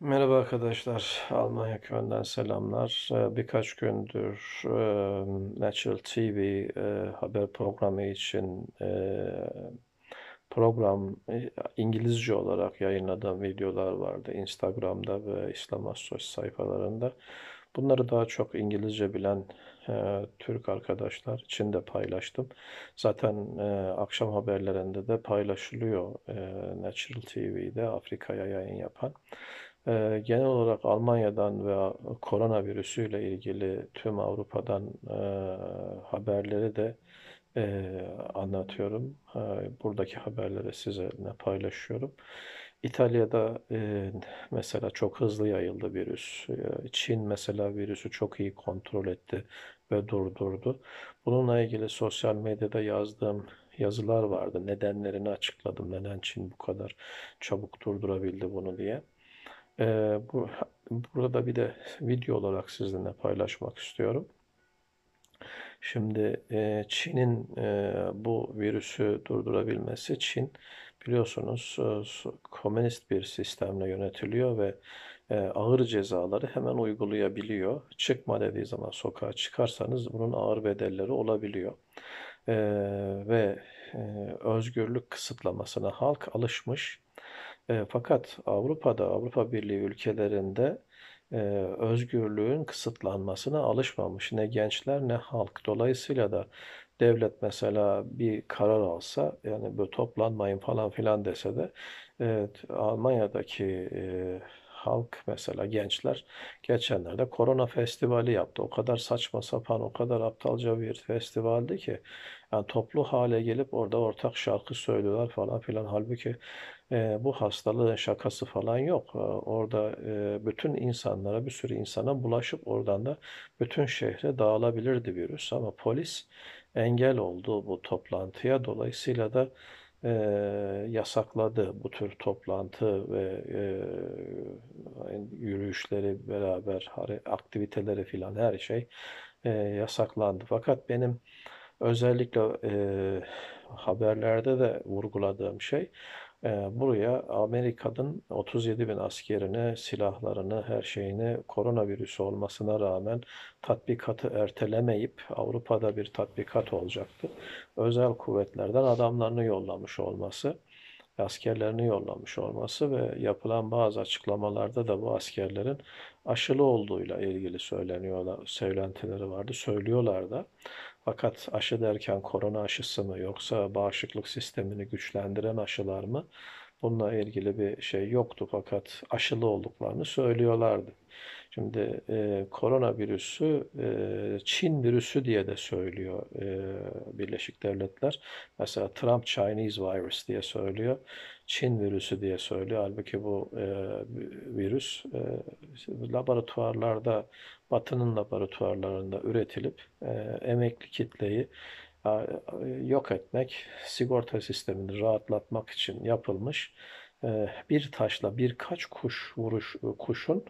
Merhaba arkadaşlar, Almanya Köln'den selamlar. Ee, birkaç gündür e, Natural TV e, haber programı için e, program İngilizce olarak yayınladığım videolar vardı Instagram'da ve İslam Assos sayfalarında. Bunları daha çok İngilizce bilen Türk arkadaşlar için de paylaştım. Zaten e, akşam haberlerinde de paylaşılıyor e, Natural TV'de Afrika'ya yayın yapan. Ee, genel olarak Almanya'dan veya koronavirüsüyle ilgili tüm Avrupa'dan e, haberleri de e, anlatıyorum. E, buradaki haberleri sizinle paylaşıyorum. İtalya'da mesela çok hızlı yayıldı virüs. Çin mesela virüsü çok iyi kontrol etti ve durdurdu. Bununla ilgili sosyal medyada yazdığım yazılar vardı. Nedenlerini açıkladım. Neden Çin bu kadar çabuk durdurabildi bunu diye. Ee, bu Burada bir de video olarak sizinle paylaşmak istiyorum. Şimdi e, Çin'in e, bu virüsü durdurabilmesi Çin biliyorsunuz e, komünist bir sistemle yönetiliyor ve e, ağır cezaları hemen uygulayabiliyor. Çıkma dediği zaman sokağa çıkarsanız bunun ağır bedelleri olabiliyor. E, ve e, özgürlük kısıtlamasına halk alışmış e, fakat Avrupa'da, Avrupa Birliği ülkelerinde e, özgürlüğün kısıtlanmasına alışmamış ne gençler ne halk. Dolayısıyla da devlet mesela bir karar alsa yani böyle toplanmayın falan filan dese de evet, Almanya'daki e, halk mesela gençler geçenlerde korona festivali yaptı. O kadar saçma sapan, o kadar aptalca bir festivaldi ki yani toplu hale gelip orada ortak şarkı söylüyorlar falan filan. Halbuki e, bu hastalığın şakası falan yok. E, orada e, bütün insanlara, bir sürü insana bulaşıp oradan da bütün şehre dağılabilirdi virüs. Ama polis engel oldu bu toplantıya. Dolayısıyla da e, yasakladı bu tür toplantı ve e, yürüyüşleri beraber aktiviteleri filan her şey e, yasaklandı. Fakat benim özellikle e, haberlerde de vurguladığım şey Buraya Amerika'nın 37 bin askerini, silahlarını, her şeyini koronavirüsü olmasına rağmen tatbikatı ertelemeyip Avrupa'da bir tatbikat olacaktı. Özel kuvvetlerden adamlarını yollamış olması askerlerini yollamış olması ve yapılan bazı açıklamalarda da bu askerlerin aşılı olduğuyla ilgili söyleniyorlar, söylentileri vardı, söylüyorlar da. Fakat aşı derken korona aşısı mı yoksa bağışıklık sistemini güçlendiren aşılar mı? Bununla ilgili bir şey yoktu fakat aşılı olduklarını söylüyorlardı. Şimdi e, virüsü e, Çin virüsü diye de söylüyor e, Birleşik Devletler. Mesela Trump Chinese virus diye söylüyor. Çin virüsü diye söylüyor. Halbuki bu e, virüs e, laboratuvarlarda, Batı'nın laboratuvarlarında üretilip e, emekli kitleyi e, yok etmek, sigorta sistemini rahatlatmak için yapılmış e, bir taşla birkaç kuş vuruş e, kuşun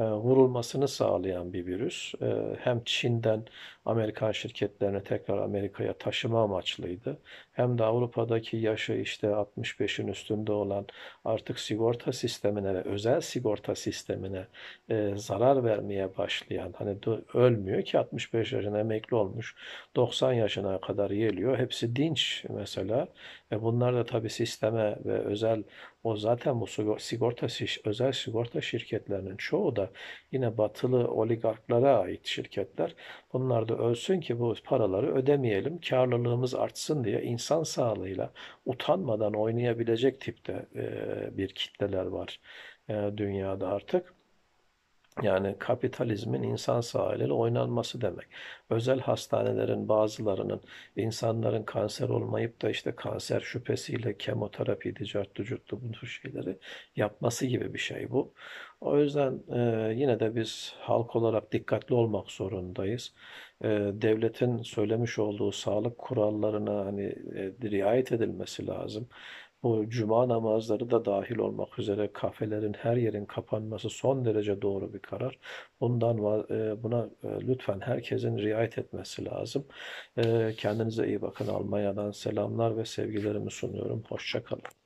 vurulmasını sağlayan bir virüs. Hem Çin'den Amerikan şirketlerini tekrar Amerika'ya taşıma amaçlıydı. Hem de Avrupa'daki yaşı işte 65'in üstünde olan artık sigorta sistemine ve özel sigorta sistemine e, zarar vermeye başlayan hani ölmüyor ki 65 yaşına emekli olmuş 90 yaşına kadar geliyor. Hepsi dinç mesela. ve bunlar da tabii sisteme ve özel o zaten bu sigorta özel sigorta şirketlerinin çoğu da yine batılı oligarklara ait şirketler. Bunlar da ölsün ki bu paraları ödemeyelim, karlılığımız artsın diye insan sağlığıyla utanmadan oynayabilecek tipte bir kitleler var dünyada artık. Yani kapitalizmin insan sahiliyle oynanması demek. Özel hastanelerin bazılarının insanların kanser olmayıp da işte kanser şüphesiyle kemoterapi, ticaret, vücutlu bu tür şeyleri yapması gibi bir şey bu. O yüzden e, yine de biz halk olarak dikkatli olmak zorundayız. E, devletin söylemiş olduğu sağlık kurallarına hani e, riayet edilmesi lazım bu cuma namazları da dahil olmak üzere kafelerin her yerin kapanması son derece doğru bir karar. Bundan e, buna e, lütfen herkesin riayet etmesi lazım. E, kendinize iyi bakın. Almanya'dan selamlar ve sevgilerimi sunuyorum. Hoşçakalın.